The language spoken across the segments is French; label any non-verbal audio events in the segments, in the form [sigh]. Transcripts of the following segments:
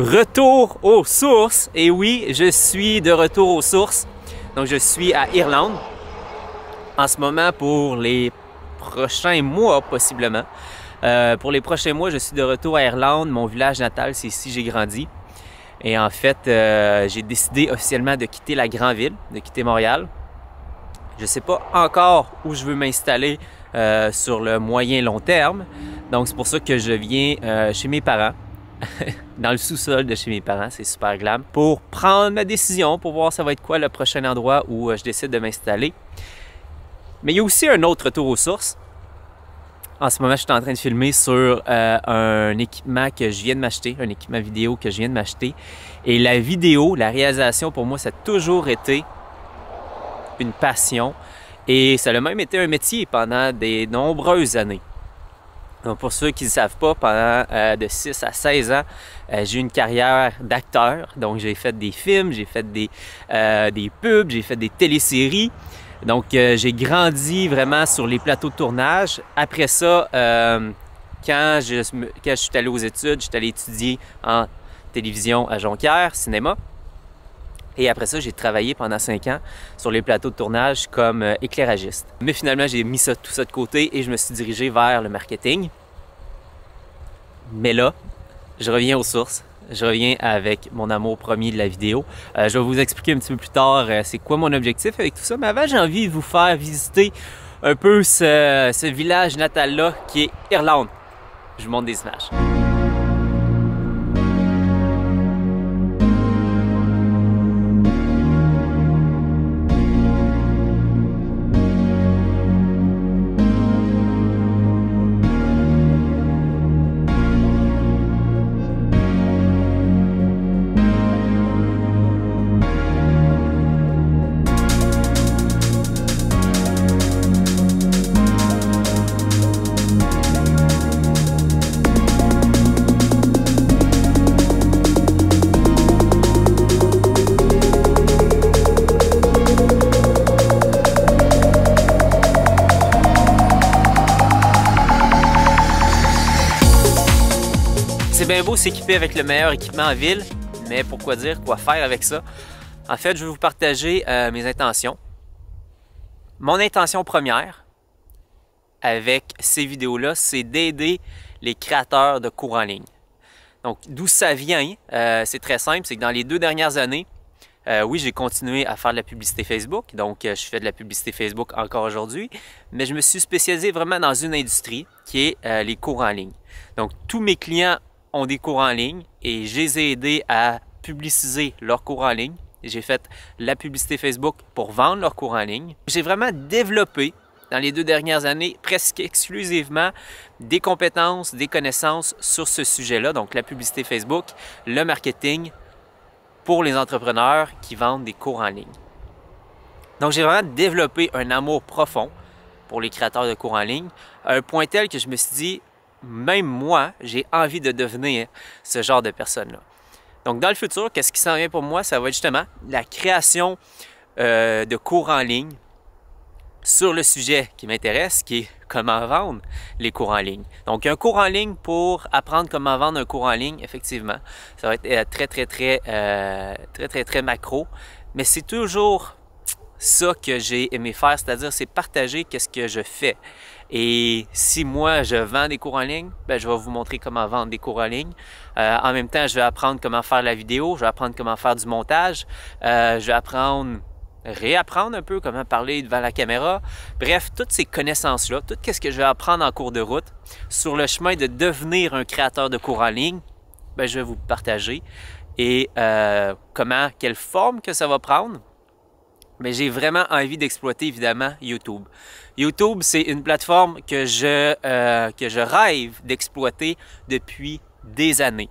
retour aux sources. Et oui, je suis de retour aux sources. Donc, je suis à Irlande en ce moment pour les prochains mois, possiblement. Euh, pour les prochains mois, je suis de retour à Irlande. Mon village natal, c'est ici que j'ai grandi. Et en fait, euh, j'ai décidé officiellement de quitter la grande ville, de quitter Montréal. Je ne sais pas encore où je veux m'installer euh, sur le moyen long terme. Donc, c'est pour ça que je viens chez mes parents [laughs] dans le sous-sol de chez mes parents, c'est super glam, pour prendre ma décision, pour voir ça va être quoi le prochain endroit où euh, je décide de m'installer. Mais il y a aussi un autre retour aux sources. En ce moment, je suis en train de filmer sur euh, un équipement que je viens de m'acheter, un équipement vidéo que je viens de m'acheter. Et la vidéo, la réalisation, pour moi, ça a toujours été une passion. Et ça a même été un métier pendant des nombreuses années. Donc pour ceux qui ne savent pas, pendant euh, de 6 à 16 ans, euh, j'ai eu une carrière d'acteur. Donc j'ai fait des films, j'ai fait des, euh, des pubs, j'ai fait des téléséries. Donc j'ai grandi vraiment sur les plateaux de tournage. Après ça, quand, je, quand je suis allé aux études, je suis allé étudier en télévision à Jonquière, cinéma. Et après ça, j'ai travaillé pendant 5 ans sur les plateaux de tournage comme euh, éclairagiste. Mais finalement, j'ai mis ça, tout ça de côté et je me suis dirigé vers le marketing. Mais là, je reviens aux sources. Je reviens avec mon amour premier de la vidéo. Euh, je vais vous expliquer un petit peu plus tard euh, c'est quoi mon objectif avec tout ça. Mais avant, j'ai envie de vous faire visiter un peu ce, ce village natal-là qui est Irlande. Je vous montre des images. bien beau s'équiper avec le meilleur équipement en ville, mais pourquoi dire quoi faire avec ça? En fait, je vais vous partager euh, mes intentions. Mon intention première avec ces vidéos-là, c'est d'aider les créateurs de cours en ligne. Donc, d'où ça vient, euh, c'est très simple, c'est que dans les deux dernières années, euh, oui, j'ai continué à faire de la publicité Facebook, donc je fais de la publicité Facebook encore aujourd'hui, mais je me suis spécialisé vraiment dans une industrie qui est les cours en ligne. Donc tous mes clients ont des cours en ligne et je les ai aidés à publiciser leurs cours en ligne. J'ai fait la publicité Facebook pour vendre leurs cours en ligne. J'ai vraiment développé dans les deux dernières années presque exclusivement des compétences, des connaissances sur ce sujet-là, donc la publicité Facebook, le marketing pour les entrepreneurs qui vendent des cours en ligne. Donc j'ai vraiment développé un amour profond pour les créateurs de cours en ligne, à un point tel que je me suis dit, même moi, j'ai envie de devenir ce genre de personne-là. Donc, dans le futur, qu'est-ce qui s'en vient pour moi? Ça va être justement la création euh, de cours en ligne sur le sujet qui m'intéresse, qui est comment vendre les cours en ligne. Donc, un cours en ligne pour apprendre comment vendre un cours en ligne, effectivement, ça va être euh, très, très, très, euh, très, très, très macro. Mais c'est toujours ça que j'ai aimé faire, c'est-à-dire c'est partager qu'est-ce que je fais. Et si moi, je vends des cours en ligne, ben, je vais vous montrer comment vendre des cours en ligne. Euh, en même temps, je vais apprendre comment faire la vidéo, je vais apprendre comment faire du montage, euh, je vais apprendre, réapprendre un peu comment parler devant la caméra. Bref, toutes ces connaissances-là, tout ce que je vais apprendre en cours de route sur le chemin de devenir un créateur de cours en ligne, ben, je vais vous partager. Et euh, comment, quelle forme que ça va prendre, mais j'ai vraiment envie d'exploiter évidemment YouTube. YouTube, c'est une plateforme que je, euh, que je rêve d'exploiter depuis des années.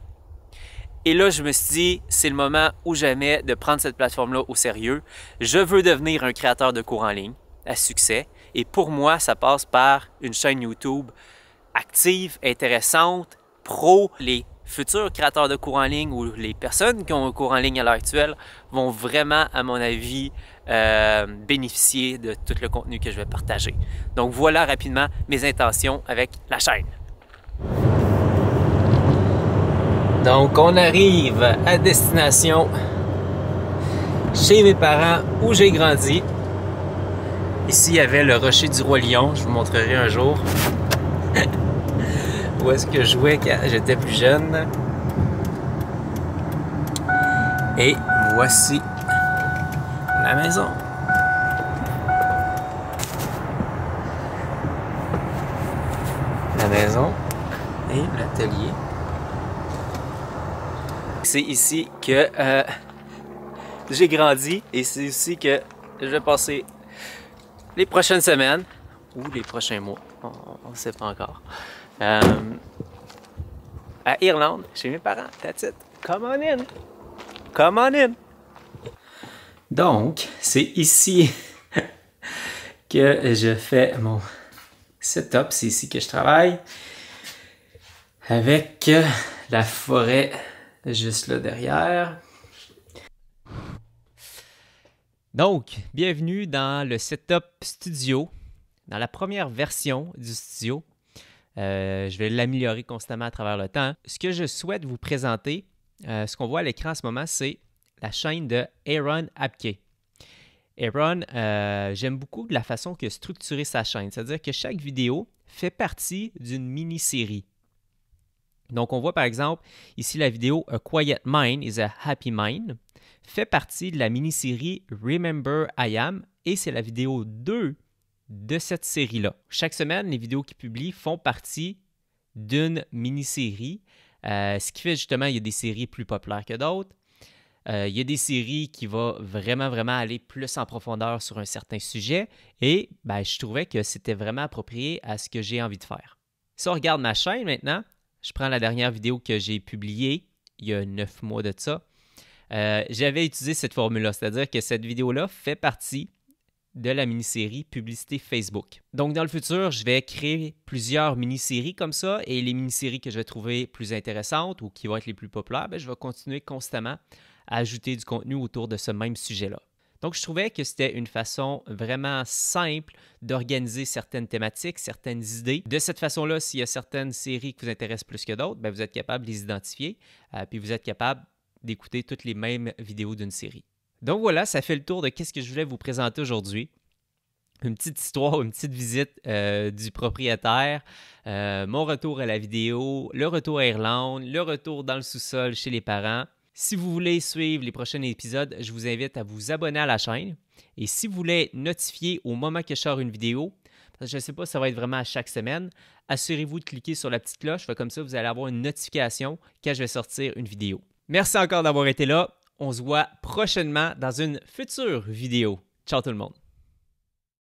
Et là, je me suis dit, c'est le moment ou jamais de prendre cette plateforme-là au sérieux. Je veux devenir un créateur de cours en ligne à succès. Et pour moi, ça passe par une chaîne YouTube active, intéressante, pro, les futurs créateurs de cours en ligne ou les personnes qui ont un cours en ligne à l'heure actuelle vont vraiment, à mon avis, euh, bénéficier de tout le contenu que je vais partager. Donc voilà rapidement mes intentions avec la chaîne. Donc on arrive à destination chez mes parents où j'ai grandi. Ici, il y avait le rocher du Roi Lion, je vous montrerai un jour. [laughs] où est-ce que je jouais quand j'étais plus jeune. Et voici la maison. La maison et l'atelier. C'est ici que euh, j'ai grandi et c'est ici que je vais passer les prochaines semaines ou les prochains mois. On ne sait pas encore. Euh, à Irlande, chez mes parents, that's it. Come on in. Come on in. Donc, c'est ici [laughs] que je fais mon setup. C'est ici que je travaille avec euh, la forêt juste là derrière. Donc, bienvenue dans le setup studio, dans la première version du studio euh, je vais l'améliorer constamment à travers le temps. Ce que je souhaite vous présenter, euh, ce qu'on voit à l'écran en ce moment, c'est la chaîne de Aaron Apke. Aaron, euh, j'aime beaucoup la façon que structurer sa chaîne, c'est-à-dire que chaque vidéo fait partie d'une mini-série. Donc, on voit par exemple ici la vidéo A Quiet Mind is a Happy Mind fait partie de la mini-série Remember I Am et c'est la vidéo 2 de cette série-là. Chaque semaine, les vidéos qu'ils publient font partie d'une mini-série, euh, ce qui fait justement qu'il y a des séries plus populaires que d'autres. Euh, il y a des séries qui vont vraiment, vraiment aller plus en profondeur sur un certain sujet et ben, je trouvais que c'était vraiment approprié à ce que j'ai envie de faire. Si on regarde ma chaîne maintenant, je prends la dernière vidéo que j'ai publiée il y a neuf mois de ça. Euh, j'avais utilisé cette formule-là, c'est-à-dire que cette vidéo-là fait partie de la mini-série Publicité Facebook. Donc dans le futur, je vais créer plusieurs mini-séries comme ça et les mini-séries que je vais trouver plus intéressantes ou qui vont être les plus populaires, ben, je vais continuer constamment à ajouter du contenu autour de ce même sujet-là. Donc je trouvais que c'était une façon vraiment simple d'organiser certaines thématiques, certaines idées. De cette façon-là, s'il y a certaines séries qui vous intéressent plus que d'autres, ben, vous êtes capable de les identifier, et euh, puis vous êtes capable d'écouter toutes les mêmes vidéos d'une série. Donc voilà, ça fait le tour de qu'est-ce que je voulais vous présenter aujourd'hui. Une petite histoire, une petite visite euh, du propriétaire, euh, mon retour à la vidéo, le retour à Irlande, le retour dans le sous-sol chez les parents. Si vous voulez suivre les prochains épisodes, je vous invite à vous abonner à la chaîne. Et si vous voulez notifier au moment que je sors une vidéo, je ne sais pas, ça va être vraiment à chaque semaine, assurez-vous de cliquer sur la petite cloche. Comme ça, vous allez avoir une notification quand je vais sortir une vidéo. Merci encore d'avoir été là. On se voit prochainement dans une future vidéo. Ciao tout le monde.